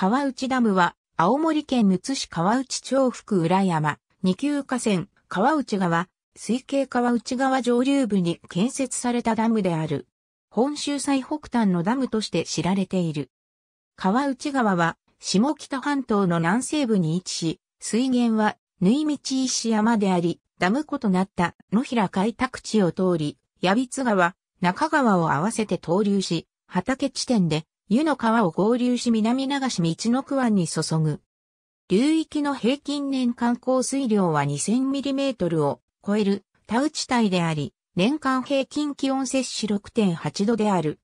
川内ダムは、青森県むつ市川内町福浦山、二級河川、川内川、水系川内川上流部に建設されたダムである。本州最北端のダムとして知られている。川内川は、下北半島の南西部に位置し、水源は、縫い道石山であり、ダム湖となった野平開拓地を通り、矢光川、中川を合わせて投流し、畑地点で湯の川を合流し南流し道の区湾に注ぐ。流域の平均年間降水量は 2000mm を超える田内帯であり、年間平均気温摂取6.8度である。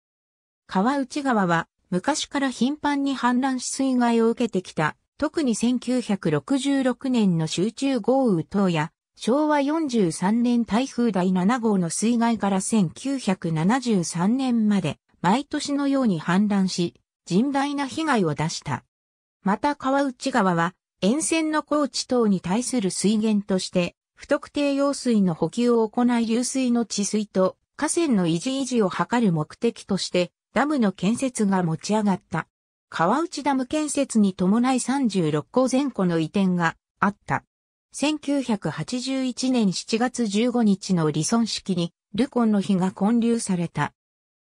川内川は昔から頻繁に氾濫し水害を受けてきた、特に1966年の集中豪雨等や、昭和43年台風第7号の水害から1973年まで、毎年のように氾濫し、甚大な被害を出した。また川内川は、沿線の高地等に対する水源として、不特定用水の補給を行い流水の治水と河川の維持維持を図る目的として、ダムの建設が持ち上がった。川内ダム建設に伴い36校前後の移転があった。1981年7月15日の離村式に、ルコンの日が建立された。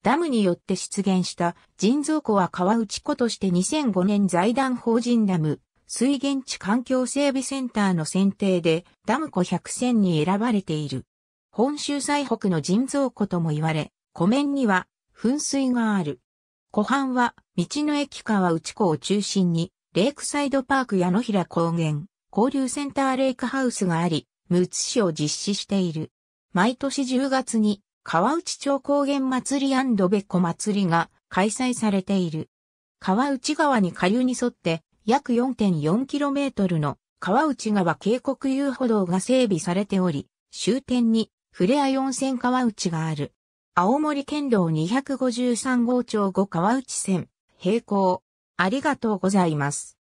ダムによって出現した人造湖は川内湖として2005年財団法人ダム水源地環境整備センターの選定でダム湖100選に選ばれている。本州最北の人造湖とも言われ、湖面には噴水がある。湖畔は道の駅川内湖を中心にレイクサイドパーク矢野平高原交流センターレイクハウスがあり、むつ市を実施している。毎年10月に川内町高原祭りべこ祭りが開催されている。川内川に下流に沿って約 4.4km の川内川渓谷遊歩道が整備されており、終点にフレア四線川内がある。青森県道253号町5川内線、並行。ありがとうございます。